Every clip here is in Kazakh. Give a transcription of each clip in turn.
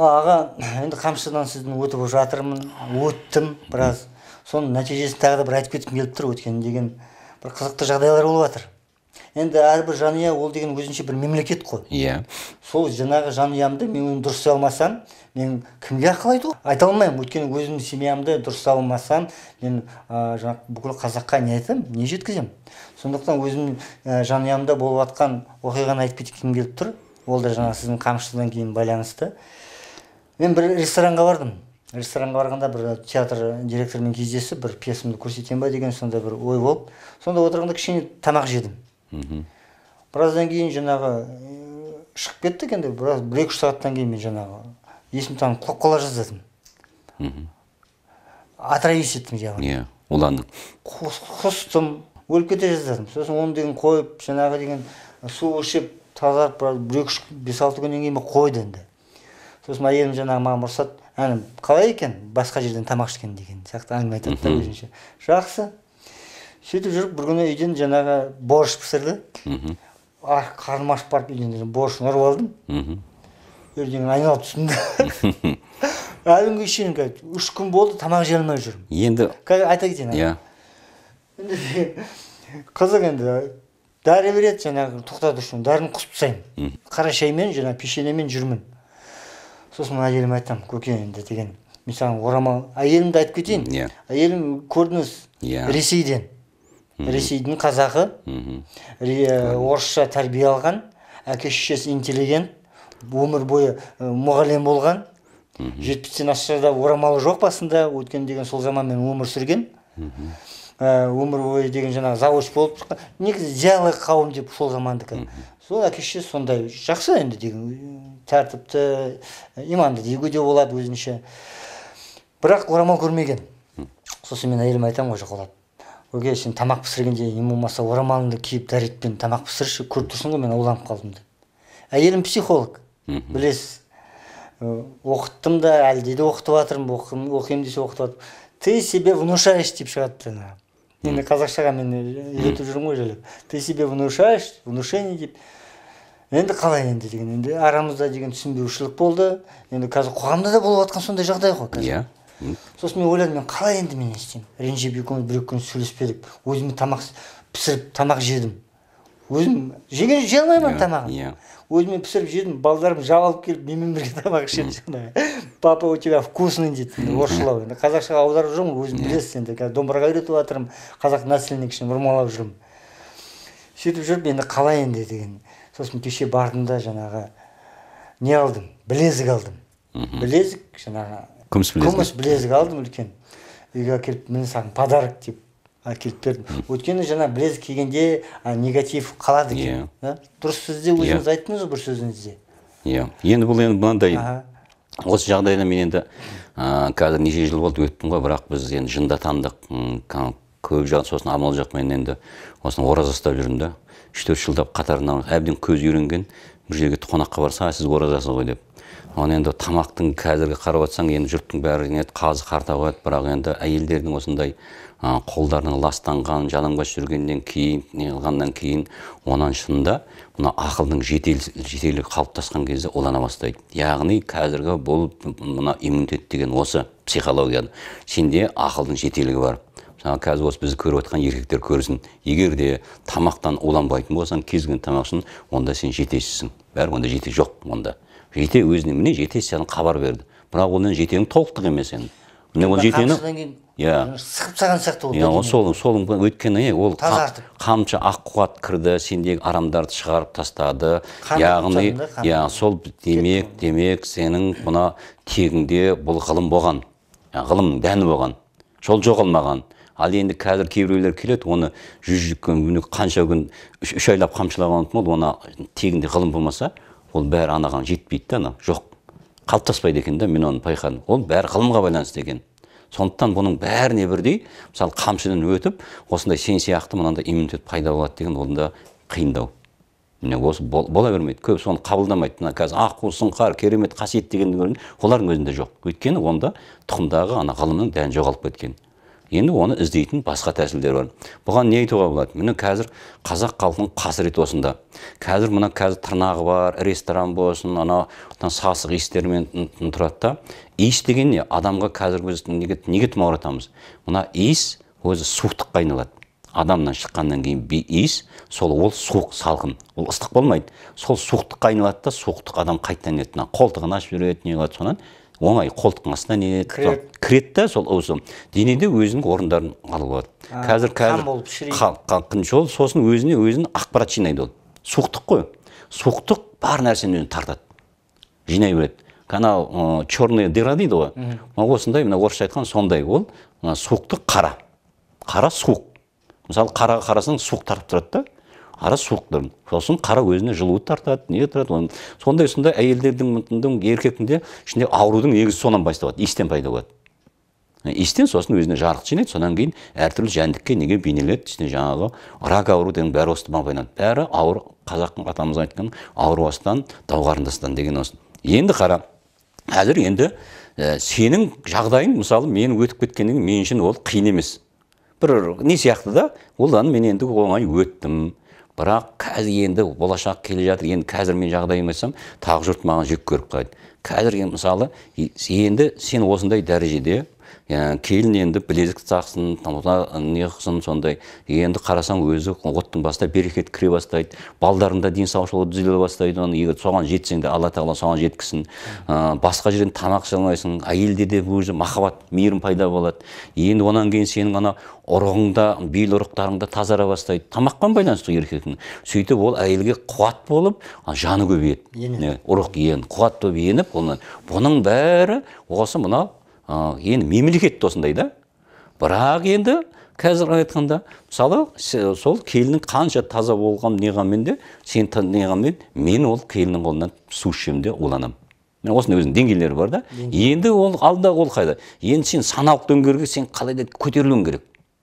аға енді қамшыдан сіздің өтіп жатырмын өттім біраз соның нәтижесін тағы да бір айтып кеткім келіп тұр өйткені деген бір қызықты жағдайлар болып жатыр енді әрбір жанұя ол деген өзінше бір мемлекет қой иә yeah. сол жаңағы жанұямды мен дұрыс алмасам мен кімге ақыл айту айта алмаймын өйткені өзімнің семьямды дұрыс алмасам мен ә, жаңағы бүкіл қазаққа не айтамын не жеткіземін сондықтан өзімнің ә, жанұямда болып жатқан оқиғаны айтып кеткім келіп тұр ол да жаңағы сіздің қамшыдан кейін байланысты мен бір ресторанға бардым ресторанға барғанда бір театр директорымен кездесіп бір пьесамды көрсетемін ба деген сондай бір ой болып сонда отырғанда кішкене тамақ жедім біраздан кейін жаңағы шығып кеттік енді біраз бір екі үш сағаттан кейін мен жаңағы есім танып құлап қала жаздадым мхм отравись еттім жаңағы иә уландың құстым өліп кете жаздадым сосын оны деген қойып жаңағы деген су ішіп тазарып біраз бір екі үш бес алты күннен кейін қойды енді сосын әйелім жаңағы маған ұрысады әне қалай екен басқа жерден тамақ ішкен деген сияқты әңгіме айтады да өзінше жақсы сөйтіп жүріп бір күні үйден жаңағы борщ пісірді қарным ашып барып үйден борщын ұрып алдым ертең айналып түстім да әлі күнге шейін үш күн болды тамақ жей алмай жүрмін енді қазір айта кетейін иә қызық енді дәрі береді жаңағы тоқтату үшін дәріні құсып тастаймын қара шаймен жаңағы печеньемен жүрмін сосын мен әйеліме айтамын көке енді деген мен саған орамал әйелімді айтып кетейін иә әйелім көрдіңіз иә ресейден ресейдің қазағы э, орысша тәрбие алған әке шешесі интеллигент өмір бойы э, мұғалім болған жетпістен асса орамалы жоқ басында өткен деген сол заманмен өмір сүрген э, өмір бойы деген жаңағы завуч болып шыққан негізі зиялы қауым деп сол замандікі сол әке шешесі сондай жақсы енді деген тәртіпті иманды деуге де болады өзінше бірақ орамал көрмеген сосын мен әйеліме айтамын ғой өгей сен тамақ пісіргенде не болмаса орамалыңды киіп дәретпен тамақ пісірші көріп тұрсың ғой мен уланып қалдым деп әйелім психолог білесіз оқыттым да әлде де оқытып жатырмын оқимын десе оқытып жатырмын ты себе внушаешь деп шығады жаңағы енді қазақшаға мен үйретіп жүрмін ғой жайлап ты себе внушаешь внушение деп енді қалай енді деген енді арамызда деген түсінбеушілік болды енді қазір қоғамда да болып жатқан сондай жағдай ғой қазір иә сосын мен ойладым мен қалай енді мен не істеймін ренжіп екеуміз бір екі күн сөйлеспедік өзіме тамақ пісіріп тамақ жедім өзім жеген жей алмаймын иә, тамағын иә өзіме пісіріп жедім балдарым жалып келіп менімен бірге тамақ ішеді жаңағы папа у тебя вкусный дейді орысшалау енді қазақшаға аударып жүрмін өзім иә. білесіз енді қазір домбыраға үйретіп жатырмын қазақ нәсіліне кішкене бұрмалап жүрмін сөйтіп жүріп енді қалай енді деген сосын кеше бардым да жаңағы не алдым білезік алдым білезік жаңағы күміс білезік күміс білезік алдым үлкен үйге әкеліп міне саған подарок деп әкеліп бердім өйткені жаңа білезік кигенде негатив қалады екен иә дұрыс сіз де иә. өзіңіз айттыңыз айттыңыз бір сөзіңізде иә енді бұл енді мынандай осы жағдайда мен енді ыыы қазір неше жыл болды өттім ғой бірақ біз енді жында тандық көп жағын сосын амал жоқ мен енді осыны ораза ұстап жүрмін да үш төрт жылдап қатарынан әбден көз үйренген бір жерге қонаққа барса сіз оразасыз ғой деп оны енді тамақтың қазіргі қарап отырсаң енді жұрттың бәрі не қазы қарта қояды бірақ енді әйелдердің осындай қолдарының ластанған жалаңбас жүргеннен кейін неғылғаннан кейін онан шынында мына ақылдың жетелігі қалыптасқан кезде улана бастайды яғни қазіргі бұл мына иммунитет деген осы психология сенде ақылдың жетелігі бар мысалы қазір осы бізді көріп отқан еркектер көрсін егер де тамақтан уланбайтын болсаң кез келген тамақ үшін онда сен жетесісің бәрі онда жете жоқ онда жете өзіне міне жете саған хабар берді бірақ ол жетең толықтық емес енді міне ол жетені иә сығып тастаған сияқты иә сол сол өйткені ол қамшы ақ қуат кірді сендегі арамдарды шығарып тастады яғни иә сол демек демек сенің мына тегіңде бұл ғылым болған ә, ғылымның дәні болған сол жоғалмаған ал енді қазір кейбіреулер келеді оны жүз күн қанша күн үш айлап қамшылаған оны тегінде ғылым болмаса ол бәрі анаған жетпейді да анау жоқ қалыптаспайды екен да мен оны байқадым ол бәрі ғылымға байланысты екен сондықтан бұның бәріне бірдей мысалы қамшыдан өтіп осындай сен сияқты мынандай иммунитет пайда болады деген ол да қиындау міне осы бола бермейді көп соны қабылдамайды мына қазір аққу сұңқар керемет қасиет деген олардың өзінде жоқ өйткені онда тұқымдағы ана ғылымның дәні жоғалып кеткен енді оны іздейтін басқа тәсілдер бар бұған не айтуға болады міне қазір қазақ халқының қасіреті осында қазір мына қазір тырнағы бар ресторан болсын анау сасық иістермен тұрады да иіс деген не адамға қазір біз неге, неге тұмауратамыз мына иіс өзі суықтыққа айналады адамнан шыққаннан кейін иіс сол ол суық салқын ол ыстық болмайды сол суықтыққа айналады да суықтық адам қайтадан мына қолтығын ашып жүреді не қылады содан оңай қолтықтың астына не кіреді да сол осы денеде өзінің орындарын алып алады қазір қазір болып шірейді сосын өзіне өзін ақпарат жинайды ол суықтық қой суықтық бар нәрсені өзін тартады жинай береді анау черная дыра дейді ғой мына осындай мына орысша айтқан сондай ол мына суықтық қара қара суық мысалы қараға қарасаң суық тартып тұрады да ара суықтырын сосын қара өзіне жылуды тартады не тұрады оны сондай сондай әйелдердің еркектің де ішінде аурудың негізі сонан басталады иістен пайда болады ә, иістен сосын өзіне жарық жинайды содан кейін әртүрлі жәндікке неге бейнеледі ішінде жаңағы рак ауру деген бәрі осы байланысты бәрі ауыр қазақтың атамыз айтқан ауру астан дау қарындастан деген осы енді қара қазір енді ә, сенің жағдайың мысалы мен өтіп кеткеннен кейін мен үшін ол қиын емес бір не сияқты да олдан мен енді оңай өттім бірақ қазір енді болашақ келе жатыр енді қазір мен жағдайым айтсам тағы жұрт маған жек көріп қалады қазір мысалы енді сен осындай дәрежеде келін енді білезік тақсын не неғысын сондай енді қарасаң өзі оттың басында берекет кіре бастайды балдарында денсаушылығы түзеле бастайды оны егер соған жетсең де алла тағала соған жеткізсін басқа жерден тамақ іше алмайсың әйелде де өзі махаббат мейірім пайда болады енді онан кейін сенің ана да бел ұрықтарың да тазара бастайды тамақпен байланысты еркектің сөйтіп ол әйелге қуат болып жаны көбейеді ұрық ен қуат болып еніп бұның бәрі осы мынау енді мемлекет те осындай да бірақ енді қазір айтқанда мысалы сол келінің қанша таза болған неғанмен де сен неғанмен мен ол келіннің қолынан су ішемін де уланамын міне осындай өзінің деңгейлері бар да енді ол алда ол қайда енді сен саналық дөңгерге сен қалай да көтерілуің керек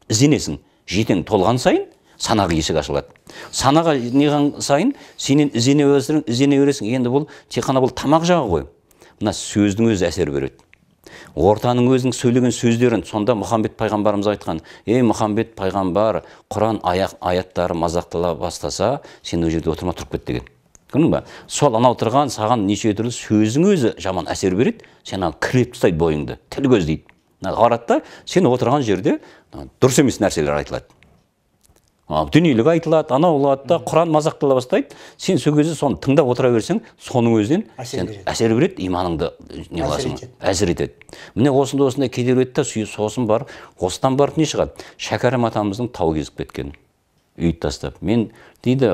ізденесің жетең толған сайын санаға есік ашылады санаға неған сайын сенен іздене іздене бересің енді бұл тек қана бұл тамақ жағы ғой мына сөздің өзі әсер береді ортаның өзінің сөйлеген сөздерін сонда мұхаммед пайғамбарымыз айтқан ей мұхаммед пайғамбар құран аяқ, аяттары мазақтала бастаса сен ол жерде отырма тұрып кет деген көрдің ба сол анау тұрған саған неше түрлі сөзің өзі жаман әсер береді сен ана тастайды бойыңды тіл көз дейді қарады сен отырған жерде дұрыс емес нәрселер айтылады дүниелік айтылады анау болады да құран мазақтала бастайды сен сол кезде соны тыңдап отыра берсең соның өзінен сен әсер береді иманыңды не қыласың әзір етеді міне осындай осындай кедергі өтті да сосын барып осыдан барып не шығады шәкәрім атамыздың тау кезіп кеткен үйді тастап мен дейді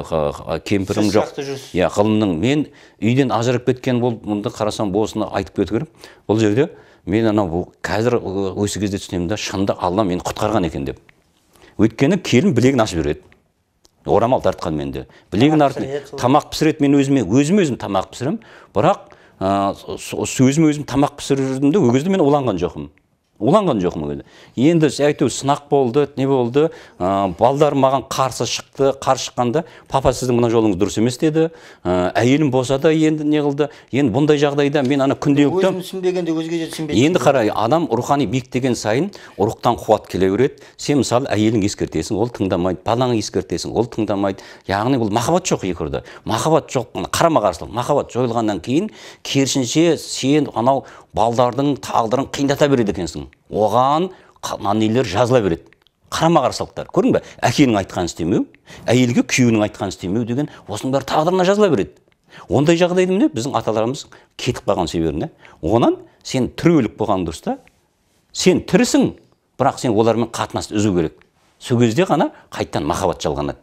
кемпірім жоқ иә ғылымның мен үйден ажырап кеткен болып мұнда қарасам осыны айтып кету керек бұл жерде мен анау қазір осы кезде түсінемін да шынында алла мені құтқарған екен деп өйткені келін білегін ашып жібереді орамал тартқанмен де білегін артып тамақ пісіреді мен өзіме өзім өзім тамақ пісіремін бірақ ыыы өзім өзім тамақ пісіріп жүрдім де ол кезде мен уланған жоқпын уланған жоқпын ол енді әйтеуір сынақ болды не болды ә, балдар маған қарсы шықты қарсы шыққанда папа сіздің мына жолыңыз дұрыс емес деді ә, әйелім да енді не қылды енді бұндай жағдайда мен ана күнделікті өзім түсінбегенде түсінбейді енді қарай адам рухани биіктеген сайын рухтан қуат келе береді сен мысалы әйеліңді ескертесің ол тыңдамайды балаңды ескертесің ол тыңдамайды яғни бұл махаббат жоқ ұрда махаббат жоқ қарама қарсылық махаббат жойылғаннан кейін керісінше сен анау балдардың тағдырын қиындата береді екенсің оған оған нелер жазыла береді қарама қарсылықтар көрдің ба әкенің айтқанын істемеу әйелге күйеуінің айтқанын істемеу деген осының бәрі тағдырына жазыла береді ондай жағдайда міне біздің аталарымыз кетіп қалған себебі онан сен өлік болған дұрыс та сен тірісің бірақ сен олармен қатынасты үзу керек сол кезде ғана қайтадан махаббат жалғанады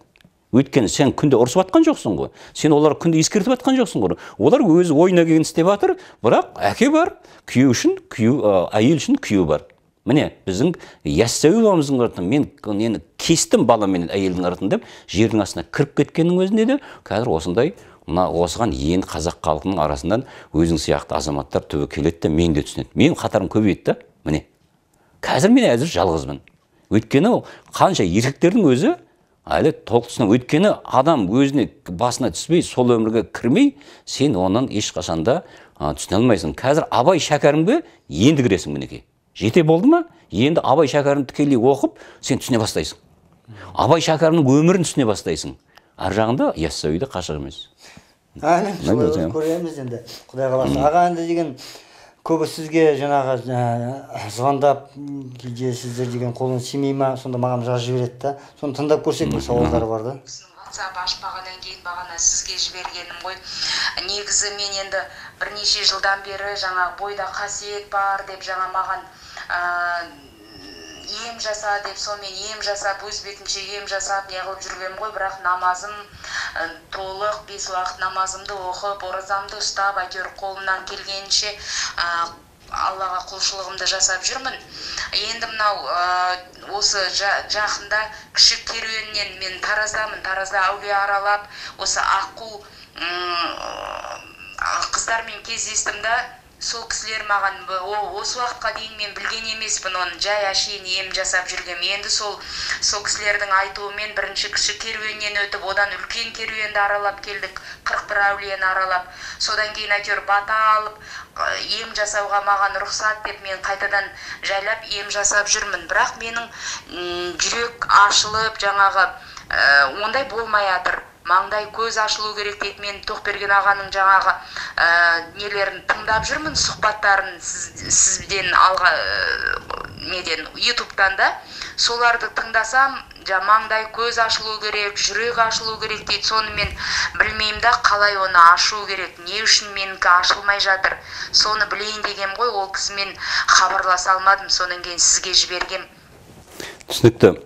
өйткені сен күнде ұрысып жатқан жоқсың ғой сен олар күнде ескертіп жатқан жоқсың ғой олар өзі ойына келгенін істеп жатыр бірақ әке бар күйеу үшін күйеу әйел үшін күйеу бар міне біздің яссауи бабамыздың артынан мен нені кестім бала мен әйелдің артын деп жердің астына кіріп кеткеннің өзінде де қазір осындай мына осыған енді қазақ халқының арасынан өзің сияқты азаматтар түбі келеді де мен де түсінеді менің қатарым көбейеді да міне қазір мен әзір жалғызбын өйткені қанша еркектердің өзі әлі толықсына өйткені адам өзіне басына түспей сол өмірге кірмей сен онан ешқашанда да түсіне алмайсың қазір абай шәкәрімге енді кіресің мінекей жете болды ма енді абай шәкәрімді тікелей оқып сен түсіне бастайсың абай шәкәрімнің өмірін түсіне бастайсың ар жағында яссауи иә, қашық емес көреміз енді құдай қаласа аға енді деген көбі сізге жаңағы ә, звондап кейде сіздер деген қолыңыз тимей ма сонда маған жазып жібереді да соны тыңдап көрсек бір сауалдары бар да ватсап ашпағаннан кейін бағана сізге жібергенім ғой негізі мен енді бірнеше жылдан бері жаңа бойда қасиет бар деп жаңа маған ә, ем жаса деп сонымен ем жасап өз бетімше ем жасап неғылып жүргенмін ғой бірақ намазым толық бес уақыт намазымды оқып оразамды ұстап әйтеуір қолымнан келгенше ә, аллаға құлшылығымды жасап жүрмін енді мынау ә, осы жақында кіші керуеннен мен тараздамын таразда әулие аралап осы аққу қыздармен кездестім да сол кісілер маған о осы уақытқа дейін мен білген емеспін оны жай әшейін ем жасап жүргенмін енді сол сол кісілердің айтуымен бірінші кіші керуеннен өтіп одан үлкен керуенді аралап келдік қырық бір әулиені аралап содан кейін әйтеуір бата алып ем жасауға маған рұқсат деп мен қайтадан жайлап ем жасап жүрмін бірақ менің жүрек ашылып жаңағы ә, ондай болмай маңдай көз ашылу керек дейді мен тоқберген ағаның жаңағы ә, нелерін тыңдап жүрмін сұхбаттарын сіз, сізден алға ә, неден ютубтан да соларды тыңдасам жаңа маңдай көз ашылу керек жүрек ашылу керек дейді соны мен білмеймін да қалай оны ашу керек не үшін менікі ашылмай жатыр соны білейін деген ғой ол кісімен хабарласа алмадым содан кейін сізге жібергем түсінікті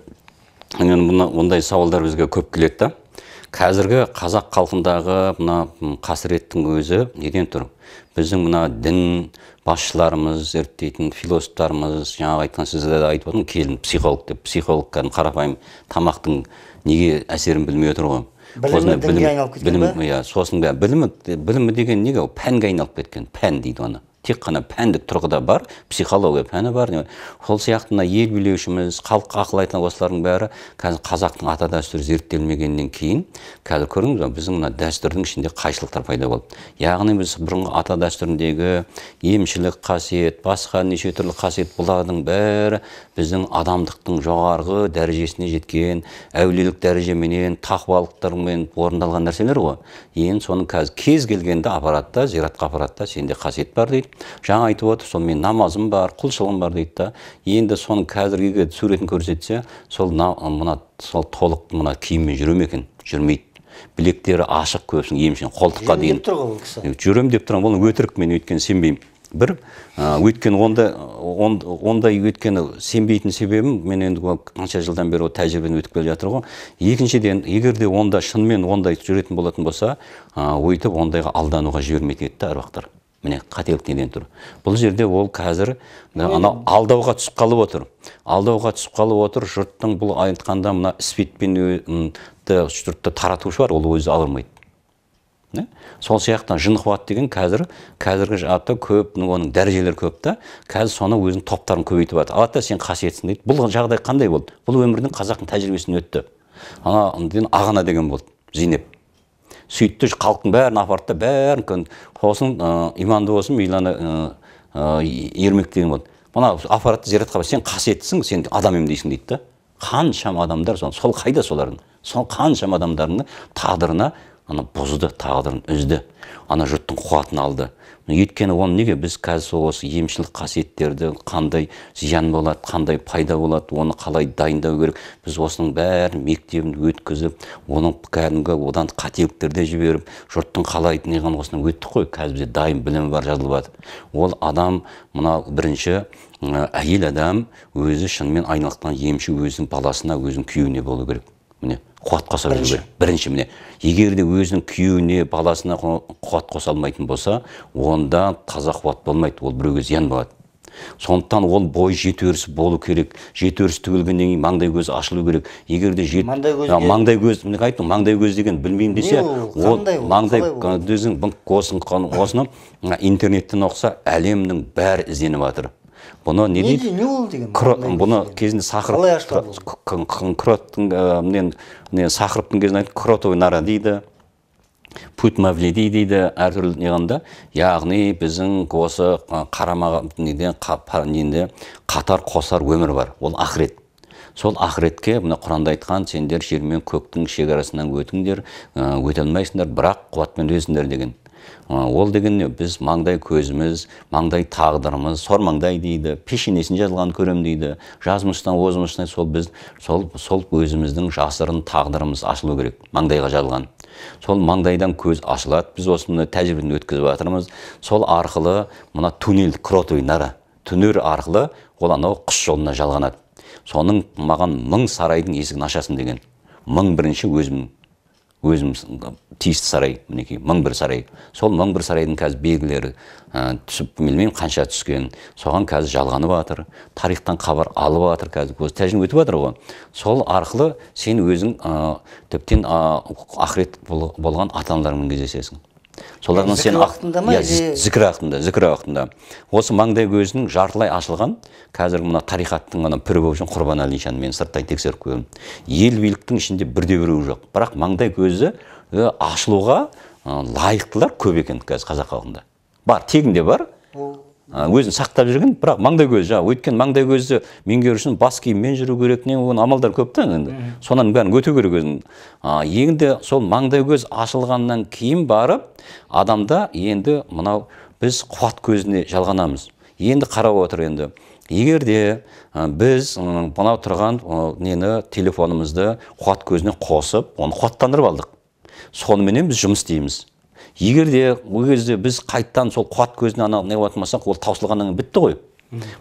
мына ондай сауалдар бізге көп келеді да қазіргі қазақ халқындағы мына қасіреттің өзі неден тұр біздің мына дін басшыларымыз зерттейтін философтарымыз жаңағы айтқан сіздер де айтып отырмын келін психолог деп психолог кәдімгі қарапайым тамақтың неге әсерін білмей отыр ғой білімі дінге айналып кеткен ба иә сосын білімі білімі деген неге ол пәнге айналып кеткен пән дейді оны тек қана пәндік тұрғыда бар психология пәні бар сол сияқты мына ел билеушіміз халыққа ақыл айтқан осылардың бәрі қазір қазақтың ата дәстүрі зерттелмегеннен кейін қазір көрдіңіз ба біздің мына дәстүрдің ішінде қайшылықтар пайда болды яғни біз бұрынғы ата дәстүріндегі емшілік қасиет басқа неше түрлі қасиет бұлардың бәрі біздің адамдықтың жоғарғы дәрежесіне жеткен әулиелік дәрежеменен тақуалықтармен орындалған нәрселер ғой енді соны қазір кез келгенде аппаратта зиратқа аппаратта сенде қасиет бар дейді жаңа айтып отыр сонымен намазым бар құлшылығым бар дейді да енді соның қазіргі суретін көрсетсе сол мына сол толық мына киіммен жүре ме екен жүрмейді білектері ашық көбісінің емшінің қолтыққа дейін деп тұр ғой ол кісі жүремін деп тұрған ол өтірік мен өйткені сенбеймін бір өйткені онда ондай өйткені сенбейтін себебім мен енді қанша жылдан бері тәжірибеден өтіп келе жатыр ғой екіншіден егер де онда шынымен ондай жүретін болатын болса өйтіп ондайға алдануға жібермейтін еді да міне қателік неден тұр бұл жерде ол қазір ана алдауға түсіп қалып отыр алдауға түсіп қалып отыр жұрттың бұл айтқанда мына спидпен жұртты таратушы бар ол өзі алмайды. сол сияқты жын қуат деген қазір қазіргі жаты көп оның дәрежелері көп та қазір соны өзінің топтарын көбейтіп жатыр алады да сен қасиетсің дейді бұл жағдай қандай болды бұл өмірдің қазақтың тәжірибесінен өтті ана ағана деген болды зейнеп сөйтті халықтың бәрін апарды да бәрін сосын иманды болсын милана ермек деген болды мына аппаратты зиратқа сен қасиеттісің сен адам емдейсің дейді да қаншама адамдар сол қайда солардың сол қаншама адамдардың тағдырына ана бұзды тағдырын үзді ана жұрттың қуатын алды өйткені оны неге біз қазір сол осы емшілік қасиеттерді қандай зиян болады қандай пайда болады оны қалай дайындау керек біз осының бәрін мектебін өткізіп оның кәдімгі одан қателіктерде жіберіп жұрттың қалай неғанын осыны өттік қой қазір бізде дайын білімі бар жазылып жатыр ол адам мына бірінші әйел адам өзі шынымен айналықтан емші өзінің баласына өзінің күйеуіне болу керек міне қуат қоса білу керек бірінші міне егер де өзінің күйеуіне баласына қуат қоса алмайтын болса онда таза қуат болмайды ол біреуге зиян болады сондықтан ол бой жетерісі болу керек өріс төгілгеннен кейін маңдай көзі ашылу керек егер де жет... маңдай көз маңдай айттым маңдай көз деген білмеймін десе ол маңдай көздің осыны интернеттен оқыса әлемнің бәрі ізденіп жатыр бұны не дейді не ол деген бұны кезінде сақырыптың не сахаровтың кезінде айтты кротовый нора дейді пут мавлиди дейді әртүрлі неғанда яғни біздің осы қарама қатар қосар өмір бар ол ақырет сол ақыретке мына құранда айтқан сендер жер мен көктің шекарасынан өтіңдер өте алмайсыңдар бірақ қуатпен өтесіңдер деген ол деген біз маңдай көзіміз маңдай тағдырымыз маңдай дейді пешенесін жазылған көрем дейді жазмыштан озмыштан сол біз сол сол өзіміздің жасырын тағдырымыз ашылу керек маңдайға жазылған сол маңдайдан көз ашылады біз осыны тәжірибеден өткізіп жатырмыз сол арқылы мына туннель кротовый нара түнер арқылы ол анау құс жолына жалғанады соның маған мың сарайдың есігін ашасың деген мың бірінші өзім өзім тиісті сарай мінекей мың бір сарай сол мың бір сарайдың қазір белгілері ә, түсіп білмеймін қанша түскен соған қазір жалғанып жатыр тарихтан хабар алып жатыр қазір көз тәжірибе өтіп жатыр ғой сол арқылы сен өзің ә, тіптен ә, ақырет болған ата аналарыңмен кездесесің солардан ә, сен уақытында ма иә, зікір уақытында зікір уақытында осы маңдай көзінің жартылай ашылған қазір мына тарихаттың ғана, пірі болып жүрген мен сырттай тексеріп көрдім ел биліктің ішінде бірде біреуі жоқ бірақ маңдай көзі ашылуға лайықтылар көп екен қазір қазақ халқында бар тегінде бар өзін сақтап жүрген бірақ маңдай көз жаңағы өйткені маңдай көзді меңгеру үшін бас киіммен жүру керек не оған амалдар көп та енді содан бәрін өту керек өзін енді сол маңдай көз ашылғаннан кейін барып адамда енді мынау біз қуат көзіне жалғанамыз енді қарап отыр енді егер де біз мынау тұрған нені телефонымызды қуат көзіне қосып оны қуаттандырып алдық соныменен біз жұмыс істейміз егер де ол кезде біз қайттан сол қуат көзіне ана не қылатын болсақ ол таусылғаннан кейін бітті ғой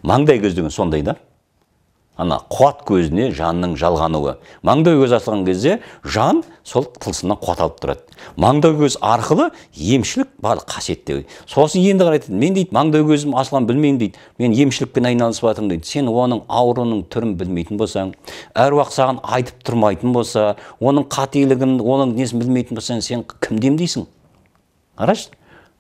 маңдай көз деген сондай да ана қуат көзіне жанның жалғануы маңдай көз ашылған кезде жан сол тылсымнан қуат алып тұрады маңдай көз арқылы емшілік барлық қасиетте сосын енді қарайды мен дейді маңдай көзім ашылғанын білмеймін дейді мен емшілікпен айналысып жатырмын дейді сен оның ауруының түрін білмейтін болсаң әр саған айтып тұрмайтын болса оның қателігін оның несін білмейтін болсаң сен кімді емдейсің қарашы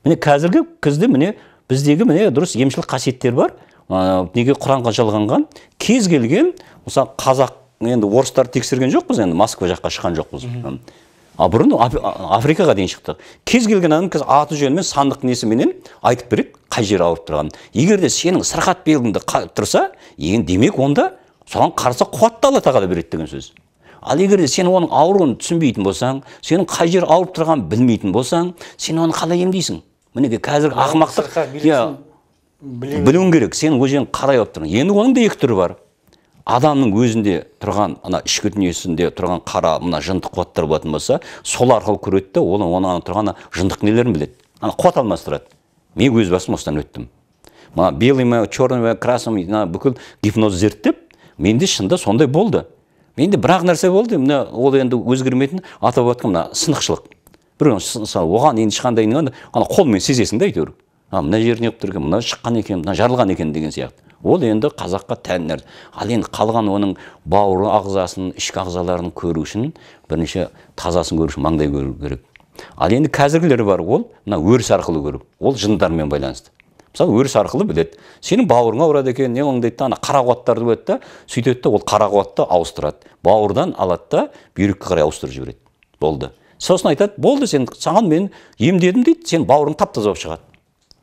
міне қазіргі күзде міне біздегі міне дұрыс емшілік қасиеттер бар ә, неге құранға жалғанған кез келген мысалы қазақ енді орыстарды тексерген жоқпыз енді москва жаққа шыққан жоқпыз а бұрын африкаға дейін шықтық кез келген адам қазір аты жөнімен сандық несіменен айтып береді қай жері ауырып тұрғанын егер де сенің сырқат белгіңді тұрса ең демек онда соған қарсы қуатты алла тағала береді деген сөз ал егер сен оның ауруын түсінбейтін болсаң сенің қай жер ауырып тұрғанын білмейтін болсаң сен оны қалай емдейсің мінекей қазіргі ақымақтық иә білуің керек сен өзің қарай алып енді оның да екі түрі бар адамның өзінде тұрған ана ішкі дүниесінде тұрған қара мына жындық қуаттар болатын болса сол арқылы көреді да ол оның тұрған жындық нелерін біледі ана қуат алмастырады мен өз басым осыдан өттім мына белый ма черный ма красный бүкіл гипноз зерттеп менде шында сондай болды менде бір ақ нәрсе болды мына ол енді өзгермейтін атап айтқан мына сынықшылық біреу оған енді ешқандай ана қолмен сезесің да әйтеуір мына жері неғып тұр екен мына шыққан екен мына жарылған екен деген сияқты ол енді қазаққа тән нәрсе ал енді қалған оның бауыр ағзасын ішкі ағзаларын көру үшін бірінші тазасын көру үшін маңдай көру керек ал енді қазіргілер бар ол мына өріс арқылы көру ол жындармен байланысты мысалы өріс арқылы біледі сенің бауырыңа ауырады екен оң дейді да ана қара қуаттарды біледі да сөйтеді да ол қара қуатты ауыстырады бауырдан алады да бүйрекке қарай ауыстырып жібереді болды сосын айтады болды сен саған мен емдедім дейді сен бауырың тап таза болып шығады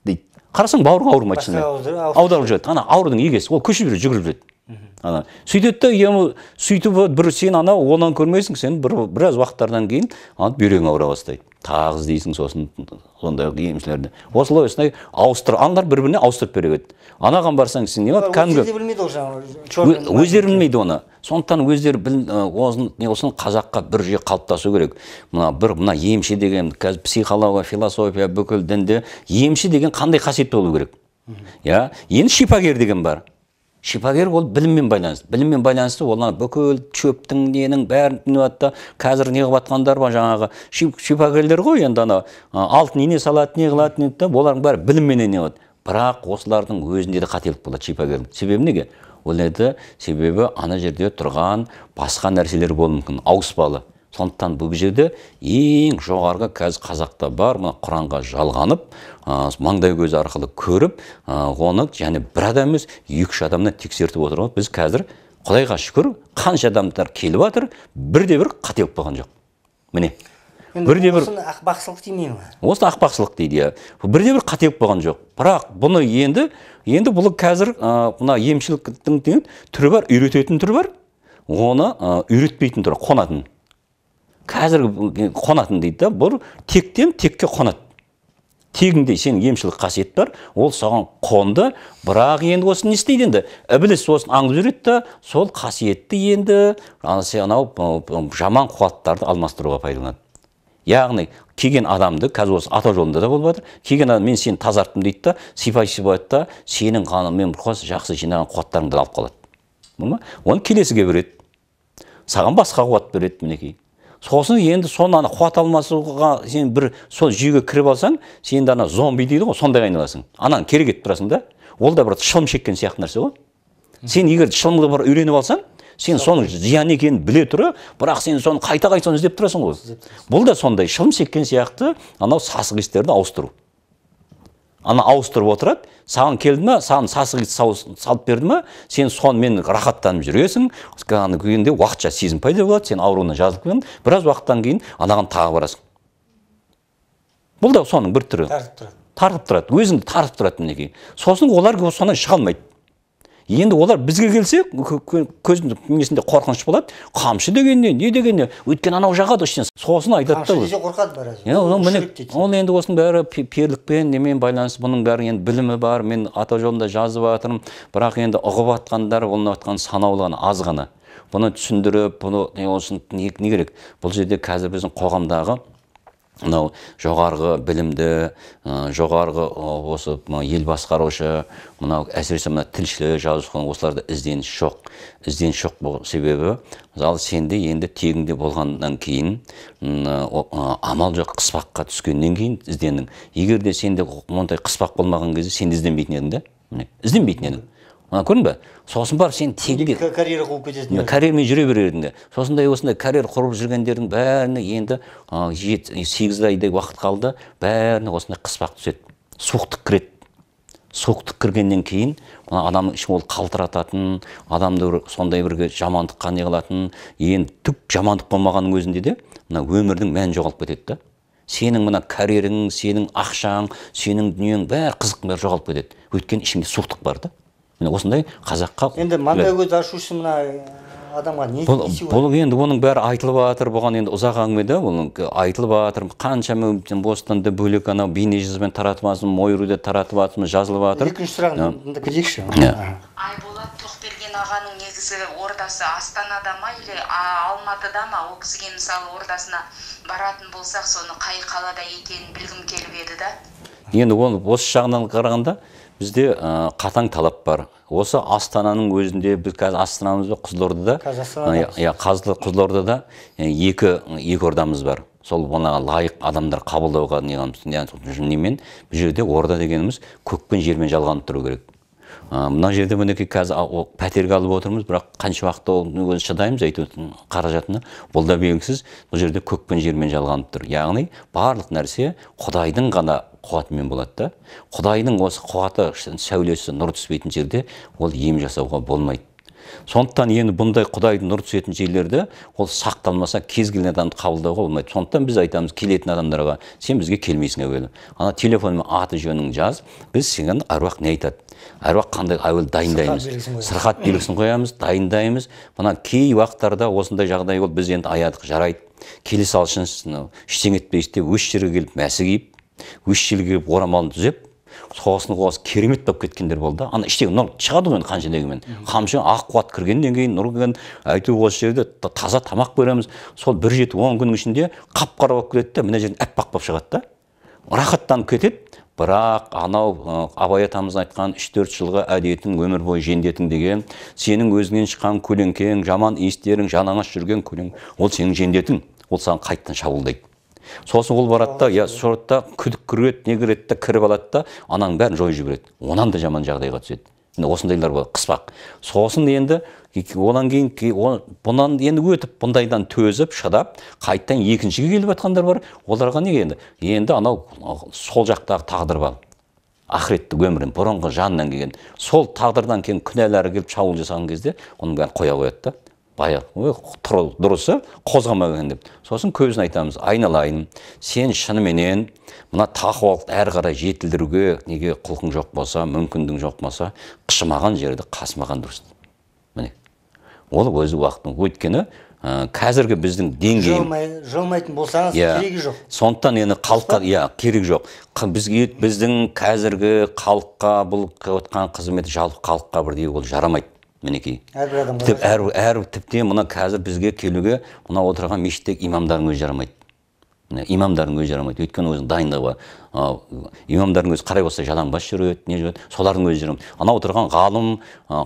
дейді қарасаң бауырың ауырмайды шынымен аударып жібереді ана аурудың егесі ол көшіп жүреді жүгіріп жүреді ана сөйтеді да сөйтіп бір сен анау онан көрмейсің сен бір біраз уақыттардан кейін ана бүйрегің ауыра бастайды тағыз дейсің сосын сондай емшілерді осылай осылай ауыстыр аналар бір біріне ауыстырып береді анаған барсаң сен не болады кәдімгі білмейді ол жаңағы өздері білмейді оны сондықтан өздері біл не болсын қазаққа бір жүйе қалыптасу керек мына бір мына емші деген қазір психология философия бүкіл дінде емші деген қандай қасиет болу керек иә енді шипагер деген бар шипагер ол біліммен байланысты біліммен байланысты олар бүкіл шөптің ненің бәрін да қазір не жатқандар бар жаңағы шипагерлер ғой енді анау алтын ине салады не қылады не олардың бәрі білімменен неғылады бірақ осылардың өзінде де қателік болады шипагер себебі неге ол енді себебі ана жерде тұрған басқа нәрселер болуы мүмкін ауыспалы сондықтан бұл жерде ең жоғарғы қазір қазақта бар мына құранға жалғанып ә, маңдай көзі арқылы көріп ә, оны және бір адам емес екі үш адамнан тексертіп отырған біз қазір құдайға шүкір қанша адамдар келіп жатыр бірде бір қате болған жоқ міне бірде бір ақбақшылық ақбақсылық демей осыны ақбақсылық дейді иә бірде бір қате болған жоқ бірақ бұны енді енді бұл қазір мына ә, емшіліктің түрі бар үйрететін түрі бар оны үйретпейтін түрі қонатын қазіргі қонатын дейді да бұл тектен текке қонады тегінде сенің емшілік қасиет бар ол саған қонды бірақ енді осы не істейді енді ібіліс осыны аңдып жүреді да сол қасиетті енді анау жаман қуаттарды алмастыруға пайдаланады яғни келген адамды қазір осы ата жолында да болып жатыр келген адам мен сені тазарттым дейді да сипай сипайды да сенің қаныңмен қос жақсы жинаған қуаттарыңды алып қалады оны келесіге береді саған басқа қуат береді мінекей сосын енді соны ана қуат алмасуға сен бір сол жүйеге кіріп алсаң сен енді ана зомби дейді ғой сондайға айналасың ананы керек етіп тұрасың да ол да бір шылым шеккен сияқты нәрсе ғой сен егер шылымды бір үйреніп алсаң сен соның зиян екенін біле тұра бірақ сен соны қайта қайта іздеп тұрасың ғой бұл да сондай шылым шеккен сияқты анау сасық иістерді ауыстыру ана ауыстырып отырады саған келді ма саған сасық ит салып берді ма сен сонымен рахаттанып жүресің келгенде уақытша сезім пайда болады сен ауруына жазылып келдің біраз уақыттан кейін анаған тағы барасың бұл да соның бір түрі тартып тұрады тартып тұрады өзіңді тартып тұрады мінекей сосын олар сонан шыға алмайды енді олар бізге келсе көздің несінде қорқыныш болады қамшы деген не не деген не өйткені анау жағады іштен сосын айтады да қорқады ол енді осының бәрі перлікпен немен байланысты бұның бәрі енді білімі бар мен ата жолында жазып жатырмын бірақ енді ұғып жатқандар оның айтқан санаулы ғана аз ғана бұны түсіндіріп бұны не, не керек бұл жерде қазір біздің қоғамдағы мынау жоғарғы білімді жоғарғы осы ел басқарушы мынау әсіресе мына тілшілер жазушы осыларда ізденіс жоқ ізденіс жоқ бұл себебі мысалы сенде енді тегінде болғаннан кейін амал жоқ қыспаққа түскеннен кейін іздендің егер де сенде ондай қыспақ болмаған кезде сен ізденбейтін едің да міне ізденбейтін едің мына көрдің ба сосын барып сен тегіге карьера қуып кетесің карьерамен жүре де сосындай осындай карьера құрып жүргендердің бәріне енді сегіз айдай уақыт қалды бәріне осындай қыспақ түседі суықтық кіреді суықтық кіргеннен кейін мына адамның іші ол қалтырататын адамды бір сондай бірге жамандыққа не қылатын енді түк жамандық болмағанның өзінде де мына өмірдің мәні жоғалып кетеді да сенің мына карьерің сенің ақшаң сенің дүниең бәрі қызықтың бәрі жоғалып кетеді өйткені ішіңде суықтық бар да міне осындай қазаққа енді мандай көз ашу үшін мына э, адамға не бұл, бұл енді оның бәрі айтылып жатыр бұған енді ұзақ әңгіме да бұл айтылып жатыр қаншама бостанды бөлек анау бейнежазбамен таратып жатырмыз мойруде таратып жатырмыз жазылып жатыр екінші сұрағына келейікші айболат тоқберген ағаның негізі ордасы астанада ма или алматыда ма ол кісіге мысалы ордасына баратын болсақ соны қай қалада екенін білгім келіп еді да енді ол осы жағынан қарағанда бізде қатаң талап бар осы астананың өзінде біз қазір астанамыз қызылордада иә қызылордада екі екі ордамыз бар сол мына лайық адамдар қабылдауға немен бұл жерде орда дегеніміз көкпен жермен жалғанып тұру керек мына жерде мінекей қазір пәтерге алып отырмыз бірақ қанша уақытта шыдаймыз әйтеуір қаражатына бұл да белгісіз бұл жерде көкпен жермен жалғанып тұр яғни барлық нәрсе құдайдың ғана қуатымен болады да құдайдың осы қуаты сәулесі нұр түспейтін жерде ол ем жасауға болмайды сондықтан енді бұндай құдайдың нұр түсетін жерлерді ол сақталмаса кез келген адамды қабылдауға болмайды сондықтан біз айтамыз келетін адамдарға сен бізге келмейсің әуелі ана телефонмен аты жөніңді жаз біз саған аруақ не айтады аруақ қандай әуелі дайындаймыз сырқат белгісін қоямыз дайындаймыз мына кей уақыттарда осындай жағдай болды біз енді аядық жарайды келе салшынсыз ештеңе етпейсіз деп осы жерге келіп мәсі киіп келіп орамалын түзеп сосын қоғасы керемет болып кеткендер болды ана іштегі нұр шығады ғой енді дегенмен қамшы ақ қуат кіргеннен кейін нұр кірген әйтеуір осы жерде таза тамақ береміз сол бір жеті он күннің ішінде қап қара болып кетеді да мына жерден аппақ болып шығады да рахаттанып кетеді бірақ анау абай атамыз айтқан үш төрт жылғы әдетің өмір бойы жендетің деген сенің өзіңнен шыққан көлеңкең жаман иістерің жалаңаш жүрген көлең ол сенің жендетің ол саған қайтадан шабуылдайды сосын ол барады да иә сояды да күдік кіреді не кіреді да кіріп алады да ананың бәрін жойып жібереді онан да жаман жағдайға түседі міне осындайлар болады қыспақ сосын енді одан кейін бұнан енді өтіп бұндайдан төзіп шыдап қайтадан екіншіге келіп жатқандар бар оларға неге енді енді анау сол жақтағы тағдыр бар ақыреттік өмірін бұрынғы жанынан келген сол тағдырдан кейін күнәлары келіп шабуыл жасаған кезде оның бәрін қоя қояды да баяғы дұрысы тұр дұрыс қозғамаған деп сосын көбісін айтамыз айналайын сен шыныменен мына тақуалықты әрі қарай жетілдіруге неге құлқың жоқ болса мүмкіндігің жоқ болса қышымаған жерді қасымаған дұрыс міне ол өзі уақыттың өйткені ә, қазіргі біздің деңгейі жылмайтын болсаңыз yeah, керегі жоқ сондықтан енді халыққа иә yeah, жоқ бізге біздің қазіргі халыққа бұл отқан қызмет жалпы халыққа бірдей ол жарамайды мінекей әрбір адам тіп, әр, әр тіптен мына қазір бізге келуге мына отырған мешітте имамдардың өзі жарамайды имамдардың өзі жарамайды өйткені өзінің дайындығы бар имамдардың өзі қарай болса жалаңбас жүреді не жүреді солардың өзі жарамайды анау отырған ғалым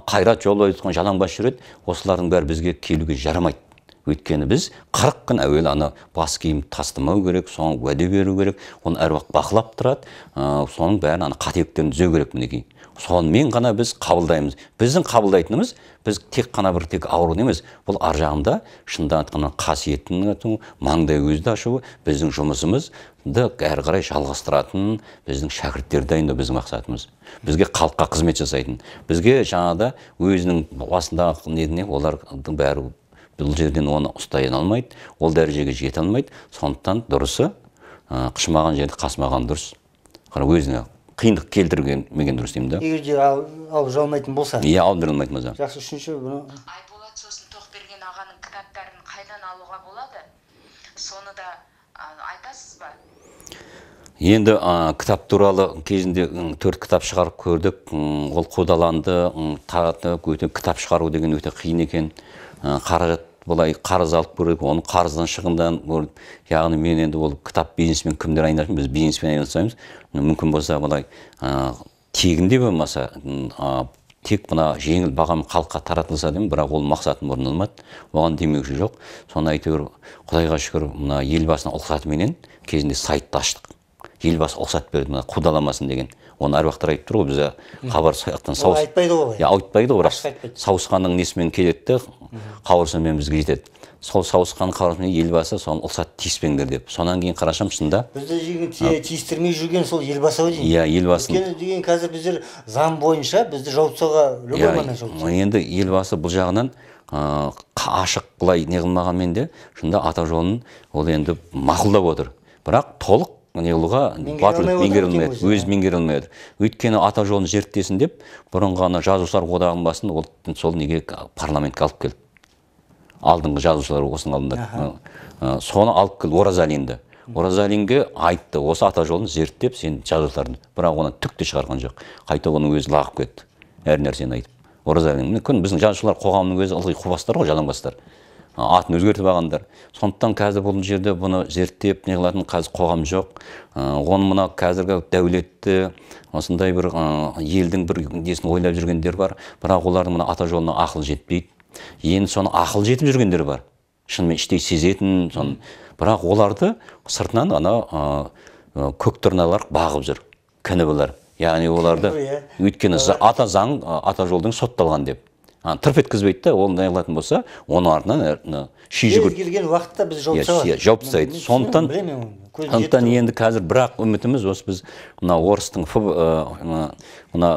қайрат жолбай тұтқан жалаңбас жүреді осылардың бәрі бізге келуге жарамайды өйткені біз қырық күн әуелі ана бас киім тастамау керек соған уәде беру керек оны әр уақыт бақылап тұрады соның бәрін ана қателіктерін түзеу керек мінекей сонымен ғана біз қабылдаймыз біздің қабылдайтынымыз біз тек қана бір тек ауруны емес бұл ар жағында шынында айтқанда қасиеттің маңдай өзді ашуы біздің жұмысымызды әрі қарай жалғастыратын біздің шәкірттерді дайындау біздің мақсатымыз бізге халыққа қызмет жасайтын бізге жаңада өзінің басындағы неіне олардың бәрі бұл жерден оны ұстай алмайды ол дәрежеге жете алмайды сондықтан дұрысы қышымаған жерді қасымаған дұрыс өзіне қиындық келтірген мен дұрыс деймін да егер де алып жүре алмайтын болса иә алып жүре алмайтын болса жақсы үшінші бұны айболат сосын тоқберген ағаның кітаптарын қайдан алуға болады соны да айтасыз ба енді ә, кітап туралы кезінде төрт кітап шығарып көрдік ол қудаланды таратып өте кітап шығару деген өте қиын екен қаражат былай қарыз алып көрдік оны қарыздан шығындан көрдік яғни мен енді ол кітап бизнесмен кімдер айналысып біз бизнеспен айналыспаймыз мүмкін болса былай ә, тегінде болмаса ә, тек мына жеңіл бағамен халыққа таратылса деймін бірақ ол мақсатым орындалмады оған демеуші жоқ соны әйтеуір құдайға шүкір мына елбасының рұқсатыменен кезінде сайтты аштық елбасы рұқсат берді мына қудаламасын деген оны әруақтар айтып тұр ғой бізде хабар саяқтан сауыс айтпайды ғой иә айтпайды ғой бірақ сауысқанның несімен келеді де қауырсынымен бізге жетеді сол сауысқан қауырсынмен елбасы соны ұлсат тиіспеңдер деп содан кейін қарасам шынында бізді тиістірмей жүрген сол елбасы ғой деймін иә елбасы өйткені деген қазір біздер заң бойынша бізді жауып тастауға любой момент енді елбасы бұл жағынан ашық былай не қылмағанмен де шынында ата жолын ол енді мақұлдап отыр бірақ толық неғылуға батылдық меңгере алмайды иә. өзі меңгере алмай өйткені ата жолын зерттесін деп бұрынғы ана жазушылар одағының басын ол сол неге парламентке алып келді алдыңғы жазушылар осының алдында соны алып келді оразалинді оразалинге айтты осы ата жолын зерттеп сен жазушылардың бірақ оны түк те шығарған жоқ қайта оның өзі лағып кетті әр нәрсені айтып оразалин күн біздің жазушылар қоғамының өзі ылғи қубастар ғой жалаңбастар атын өзгертіп алғандар сондықтан қазір бұл жерде бұны зерттеп не қылатын қазір қоғам жоқ оны мына қазіргі дәулетті осындай бір елдің бір несін ойлап жүргендер бар бірақ олардың мына ата жолына ақыл жетпейді енді соны ақыл жетіп жүргендер бар шынымен іштей сезетін соны бірақ оларды сыртынан ана көк тырналар бағып жүр кіні яғни оларды иә. өйткені ата заң ата жолдың сотталған деп тырп еткізбейді да ол неғылатын болса оның артынан ши кез келген уақытта біз жауып тастайды жауып тастайды сондықтан сондықтан енді қазір бірақ үмітіміз осы біз мына орыстың э, мына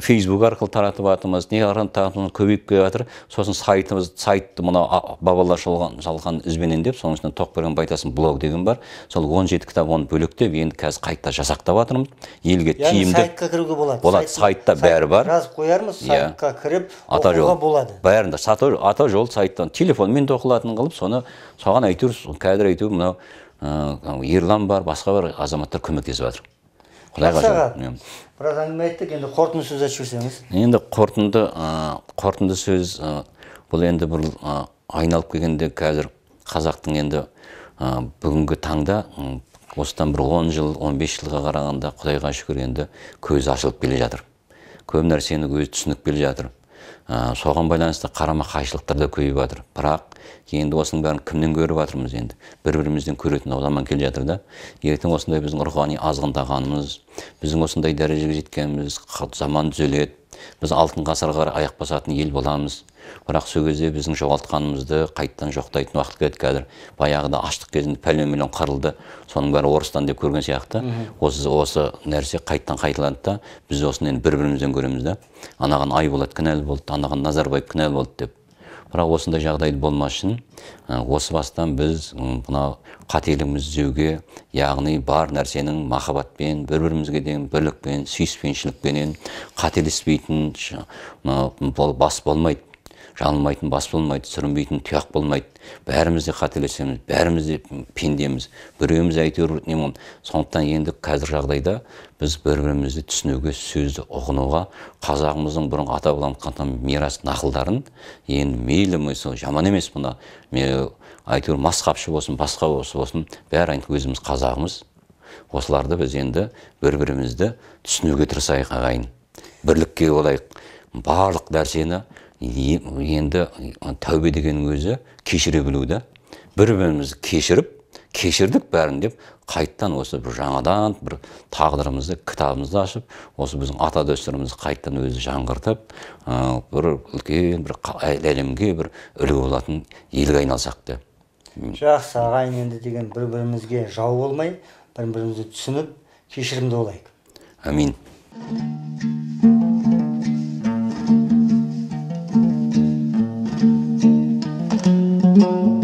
фейсбук э, арқылы таратып жатырмыз не таратып көбейіп келе жатыр сосын сайтымыз сайтты мына бабалар шалған, жалған ізбенен деп соның үстіне тоқберген байтасын блог деген бар сол он жеті кітап оны бөлектеп енді қазір қайта жасақтап жатырмыз елге тиімді сайтқа кіруге болады болады сайтта бәрі бар жазып қоярмыз иә. сайтқа кіріп ата жол болады бәрін ата жол сайттан телефонмен де оқылатын қылып соны соған әйтеуір қазір әйтеуір мынау ерлан бар басқа бар азаматтар көмектесіп жатыр құдайға шүкір біраз әңгіме айттық енді қорытынды сөз айтып жіберсеңіз енді қорытынды қорытынды сөз бұл енді бір айналып келгенде қазір қазақтың енді бүгінгі таңда осыдан бір он жыл 15 жылға қарағанда құдайға шүкір енді көзі ашылып келе жатыр көп нәрсені өзі түсініп келе жатыр ә, соған байланысты қарама қайшылықтар да көбейіп жатыр бірақ енді осының бәрін кімнен көріп жатырмыз енді бір бірімізден көретін заман келе жатыр да ертең осындай біздің рухани азғындағанымыз біздің осындай дәрежеге жеткеніміз заман түзеледі біз алтын ғасырға қарай аяқ басатын ел боламыз бірақ сол кезде біздің жоғалтқанымызды қайттан жоқтайтын уақыт келеді қазір баяғыда аштық кезінде пәлен миллион қырылды соның бәрі орыстан деп көрген сияқты осы осы нәрсе қайттан қайталанды да біз осыны енді бір бірімізден көреміз да анаған ай болады кінәлі болды анаған назарбаев кінәлі болды деп бірақ осындай жағдай болмас үшін осы бастан біз мына қателігімізді түзеуге яғни бар нәрсенің махаббатпен бір бірімізге деген бірлікпен сүйіспеншілікпенен қателеспейтін бас болмайды жаңылмайтын бас болмайды сүрінбейтін тұяқ болмайды бәріміз де қателесеміз бәріміз де пендеміз біреуіміз әйтеуір не сондықтан енді қазір жағдайда біз бір бірімізді түсінуге сөзді ұғынуға қазағымыздың бұрын ата бабамыз қалдырған мирас нақылдарын енді мейлі мысалы жаман емес мына әйтеуір масқапшы болсын басқа болсын болсын бәрі өзіміз қазағымыз осыларды біз енді бір бірімізді түсінуге тырысайық ағайын бірлікке болайық барлық нәрсені енді тәубе дегеннің өзі кешіре білу да бір бірімізді кешіріп кешірдік бәрін деп қайттан осы бір жаңадан бір тағдырымызды кітабымызды ашып осы біздің ата дәстүрімізді қайттан өзі жаңғыртып бір үлкен бір әлемге бір үлгі болатын елге айналсақ деп жақсы ағайын енді деген бір бірімізге жау болмай бір бірімізді түсініп кешірімді болайық әмин Mm-hmm.